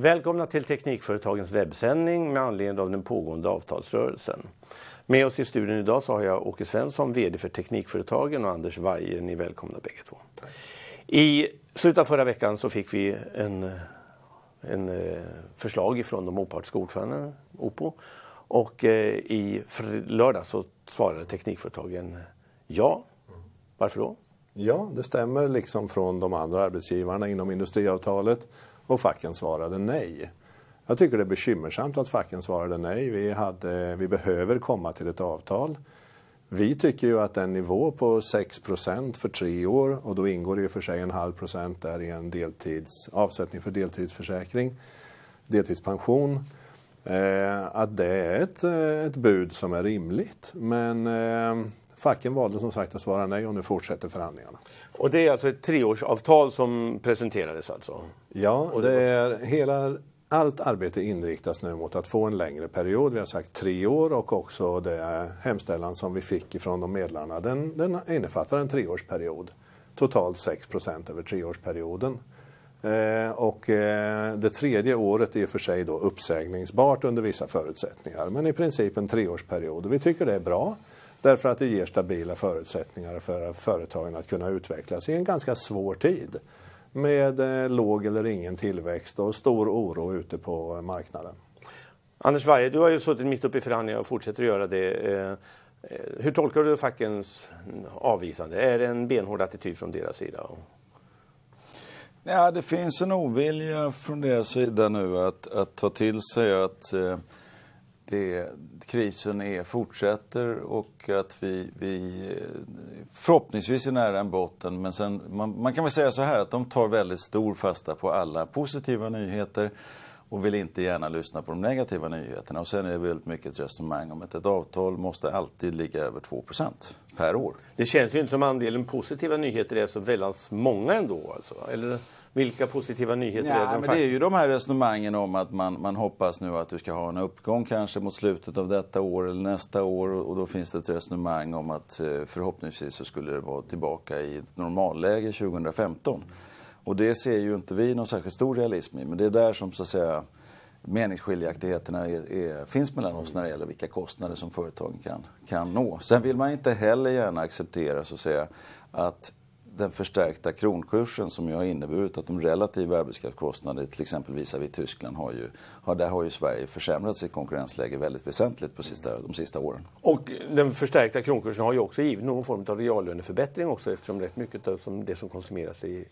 Välkomna till Teknikföretagens webbsändning med anledning av den pågående avtalsrörelsen. Med oss i studion idag så har jag Åke Svensson, VD för Teknikföretagen och Anders Weijer. Ni är välkomna bägge två. I slutet av förra veckan så fick vi en, en eh, förslag från de opartiska ordförandena, OPO. Och eh, i lördag så svarade Teknikföretagen ja. Varför då? Ja, det stämmer liksom från de andra arbetsgivarna inom industriavtalet och facken svarade nej. Jag tycker det är bekymmersamt att facken svarade nej. Vi, hade, vi behöver komma till ett avtal. Vi tycker ju att en nivå på 6 för tre år och då ingår det ju för sig en halv procent där i en deltids, avsättning för deltidsförsäkring, deltidspension. Eh, att det är ett, ett bud som är rimligt. Men eh, Facken valde som sagt att svara nej och nu fortsätter förhandlingarna. Och det är alltså ett treårsavtal som presenterades alltså? Ja, det är hela, allt arbete inriktas nu mot att få en längre period. Vi har sagt tre år och också det hemställan som vi fick ifrån de medlarna den, den innefattar en treårsperiod. Totalt 6 procent över treårsperioden. Eh, och eh, det tredje året är för sig då uppsägningsbart under vissa förutsättningar, men i princip en treårsperiod. Vi tycker det är bra. Därför att det ger stabila förutsättningar för företagen att kunna utvecklas i en ganska svår tid med eh, låg eller ingen tillväxt och stor oro ute på marknaden. Anders Weihe, du har ju suttit mitt uppe i förhandlingar och fortsätter att göra det. Eh, eh, hur tolkar du fackens avvisande? Är det en benhård attityd från deras sida? Ja, det finns en ovilja från deras sida nu att, att ta till sig att eh, det, krisen är, fortsätter och att vi, vi förhoppningsvis är nära en botten. Men sen, man, man, kan väl säga så här att de tar väldigt stor fasta på alla positiva nyheter och vill inte gärna lyssna på de negativa nyheterna. Och sen är det väldigt mycket ett resonemang om att ett avtal måste alltid ligga över 2 per år. Det känns ju inte som andelen positiva nyheter är så väldigt många ändå. Alltså. Eller? Vilka positiva nyheter ja, är det men Det är ju de här resonemangen om att man, man hoppas nu att du ska ha en uppgång kanske mot slutet av detta år eller nästa år. Och då finns det ett resonemang om att eh, förhoppningsvis så skulle det vara tillbaka i ett normalläge 2015. Och det ser ju inte vi någon särskilt stor realism i. Men det är där som så att säga meningsskiljaktigheterna är, är, finns mellan oss när det gäller vilka kostnader som företagen kan, kan nå. Sen vill man inte heller gärna acceptera så att säga att den förstärkta kronkursen som ju har inneburit att de relativa arbetskraftskostnaderna till exempel visar vid Tyskland har ju, har, där har ju Sverige försämrat sitt konkurrensläge väldigt väsentligt på sista, de sista åren. Och den förstärkta kronkursen har ju också givit någon form av reallöneförbättring också eftersom rätt mycket av det som konsumeras i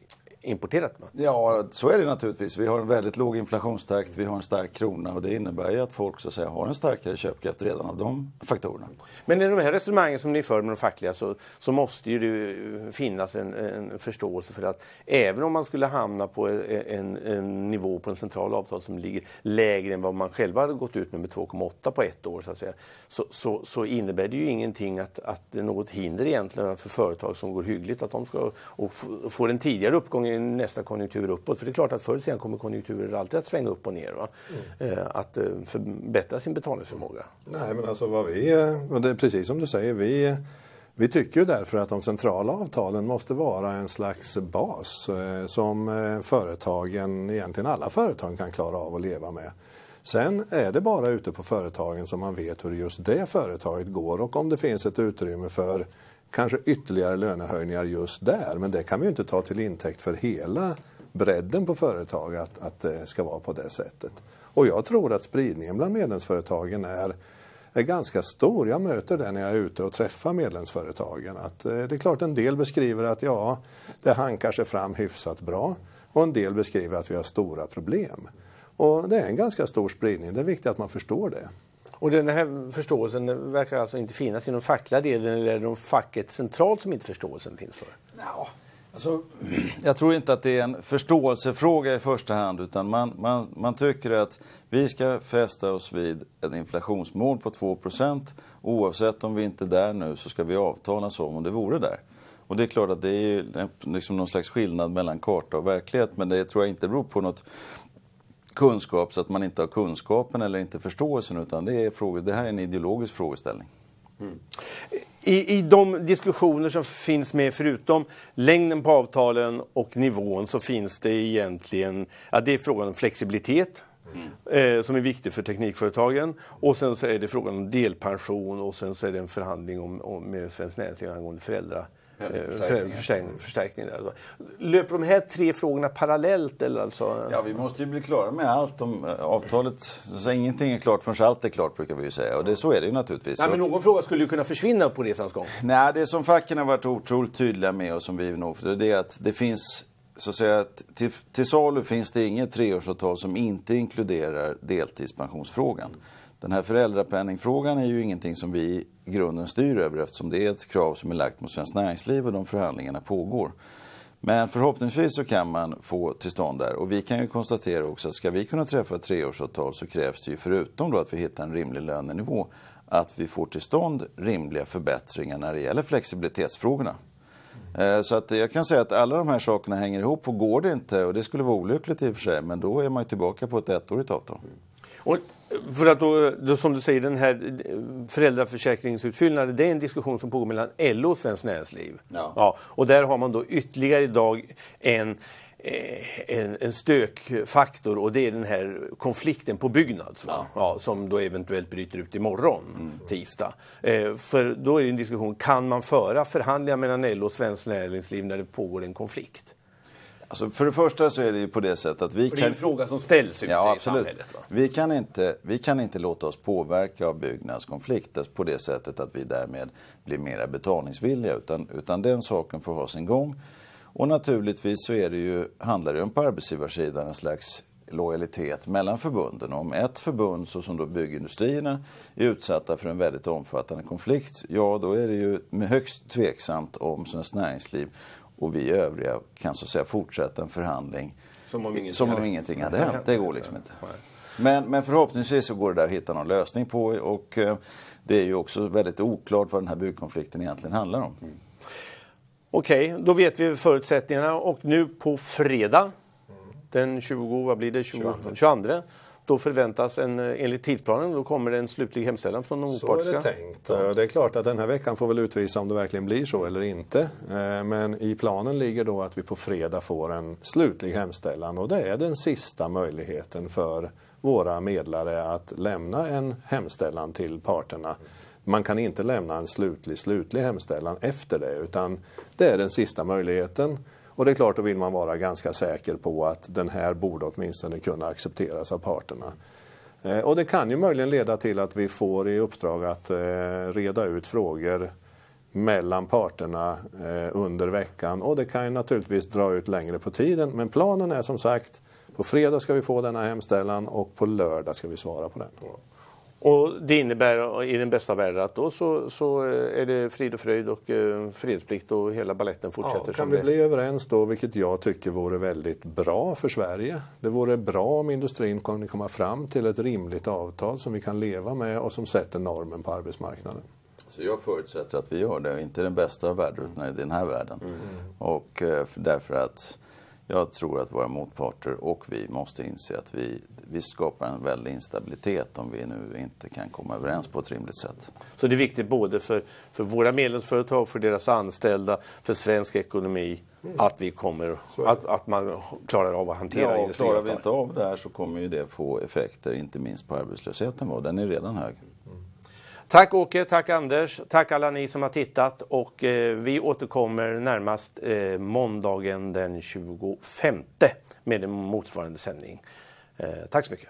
importerat med. Ja, så är det naturligtvis. Vi har en väldigt låg inflationstakt, vi har en stark krona och det innebär ju att folk så att säga, har en starkare köpkraft redan av de faktorerna. Men i de här resonemangen som ni för med de fackliga så, så måste ju det finnas en, en, förståelse för att även om man skulle hamna på en, en nivå på en central avtal som ligger lägre än vad man själva hade gått ut med med 2,8 på ett år så att säga, så, så, så innebär det ju ingenting att, att det är något hinder egentligen för företag som går hyggligt att de ska och, får en tidigare uppgång i nästa konjunktur uppåt. För det är klart att förr eller senare kommer konjunkturer alltid att svänga upp och ner. Mm. Eh, att eh, förbättra sin betalningsförmåga. Nej, men alltså vad vi, det är precis som du säger, vi vi tycker ju därför att de centrala avtalen måste vara en slags bas eh, som företagen, egentligen alla företag kan klara av att leva med. Sen är det bara ute på företagen som man vet hur just det företaget går och om det finns ett utrymme för kanske ytterligare lönehöjningar just där. Men det kan vi ju inte ta till intäkt för hela bredden på företag att, att det eh, ska vara på det sättet. Och jag tror att spridningen bland medlemsföretagen är, är ganska stor. Jag möter det när jag är ute och träffar medlemsföretagen. Att, eh, det är klart en del beskriver att ja, det hankar sig fram hyfsat bra och en del beskriver att vi har stora problem. Och det är en ganska stor spridning, det är viktigt att man förstår det. Och den här förståelsen verkar alltså inte finnas i den fackliga delen eller är det facket centralt som inte förståelsen finns för? No. Alltså, jag tror inte att det är en förståelsefråga i första hand utan man, man, man tycker att vi ska fästa oss vid ett inflationsmål på 2 Oavsett om vi inte är där nu så ska vi avtala som om det vore där. Och det är klart att det är liksom någon slags skillnad mellan karta och verklighet men det tror jag inte beror på något kunskap så att man inte har kunskapen eller inte förståelsen utan det, är frågor, det här är en ideologisk frågeställning. Mm. I, I de diskussioner som finns med, förutom längden på avtalen och nivån, så finns det egentligen, ja, det är frågan om flexibilitet, Mm. Eh, som är viktig för teknikföretagen. Och sen så är det frågan om delpension och sen så är det en förhandling om, om med Svenskt Näringsliv angående föräldrar. Eh, förstärkning. Förstärkning, där. Löper de här tre frågorna parallellt? Eller alltså? Ja, vi måste ju bli klara med allt om eh, avtalet. Så ingenting är klart förrän allt är klart brukar vi ju säga. Och det, så är det ju naturligtvis. Nej, men någon fråga skulle ju kunna försvinna på resans gång. Nej, det som facken har varit otroligt tydliga med och som vi nog... Det är att det finns så att säga att till, till salu finns det inget treårsavtal som inte inkluderar deltidspensionsfrågan. Den här föräldrapenningfrågan är ju ingenting som vi grunden styr över eftersom det är ett krav som är lagt mot Svenskt Näringsliv och de förhandlingarna pågår. Men förhoppningsvis så kan man få till stånd där. Och vi kan ju konstatera också att ska vi kunna träffa ett treårsavtal så krävs det ju förutom då att vi hittar en rimlig lönenivå att vi får till stånd rimliga förbättringar när det gäller flexibilitetsfrågorna. Eh, så att jag kan säga att alla de här sakerna hänger ihop och går det inte, och det skulle vara olyckligt i och för sig, men då är man tillbaka på ett ettårigt avtal. Och för att då, då, som du säger, den här eh, föräldraförsäkringsutfyllnaden, det är en diskussion som pågår mellan LO och Svenskt Näringsliv. Ja. ja. och där har man då ytterligare idag en eh, en, en stökfaktor och det är den här konflikten på Byggnads ja. ja. som då eventuellt bryter ut imorgon, mm. tisdag. Eh, för då är det en diskussion, kan man föra förhandlingar mellan LO och Svenskt Näringsliv när det pågår en konflikt? Alltså för det första så är det ju på det sättet att vi Det är en fråga som ställs ute ja, i absolut. samhället. Va? Vi, kan inte, vi kan inte låta oss påverka av Byggnads konflikt på det sättet att vi därmed blir mera betalningsvilliga. Utan, utan den saken får ha sin gång. Och naturligtvis så är det ju, handlar det om på arbetsgivarsidan en slags lojalitet mellan förbunden. Om ett förbund, såsom då byggindustrierna, är utsatta för en väldigt omfattande konflikt, ja då är det ju högst tveksamt om Svenskt Näringsliv och vi övriga kan så säga fortsätta en förhandling som om ingenting, som om hade, ingenting hade hänt. Det går liksom inte. Men, men förhoppningsvis så går det där att hitta någon lösning på och eh, det är ju också väldigt oklart vad den här byggkonflikten egentligen handlar om. Mm. Okej, okay, då vet vi förutsättningarna och nu på fredag mm. den 20, vad blir det, 20, 22. 22 då förväntas en, eh, enligt tidsplanen, då kommer det en slutlig hemställan från de opartiska. Så är det tänkt. Det är klart att den här veckan får väl utvisa om det verkligen blir så eller inte. Eh, men i planen ligger då att vi på fredag får en slutlig hemställan och det är den sista möjligheten för våra medlare att lämna en hemställan till parterna. Man kan inte lämna en slutlig, slutlig hemställan efter det utan det är den sista möjligheten. Och det är klart, då vill man vara ganska säker på att den här borde åtminstone kunna accepteras av parterna. Eh, och det kan ju möjligen leda till att vi får i uppdrag att eh, reda ut frågor mellan parterna eh, under veckan och det kan ju naturligtvis dra ut längre på tiden. Men planen är som sagt, på fredag ska vi få denna hemställan och på lördag ska vi svara på den. Och det innebär i den bästa världen att då så, så eh, är det frid och fröjd och eh, fredsplikt och hela balletten fortsätter. Ja, kan vi det. bli överens då, vilket jag tycker vore väldigt bra för Sverige. Det vore bra om industrin kunde komma fram till ett rimligt avtal som vi kan leva med och som sätter normen på arbetsmarknaden. Så jag förutsätter att vi gör det, inte den bästa av världen, utan i den här världen. Mm. Och eh, därför att jag tror att våra motparter och vi måste inse att vi, vi skapar en väldig instabilitet om vi nu inte kan komma överens på ett rimligt sätt. Så det är viktigt både för, för våra medlemsföretag, för deras anställda, för svensk ekonomi mm. att vi kommer, att, att man klarar av att hantera ja, Klarar vi inte av det här så kommer ju det få effekter, inte minst på arbetslösheten. Den är redan hög. Tack Åke, tack Anders, tack alla ni som har tittat och eh, vi återkommer närmast eh, måndagen den 25 med en motsvarande sändning. Eh, tack så mycket.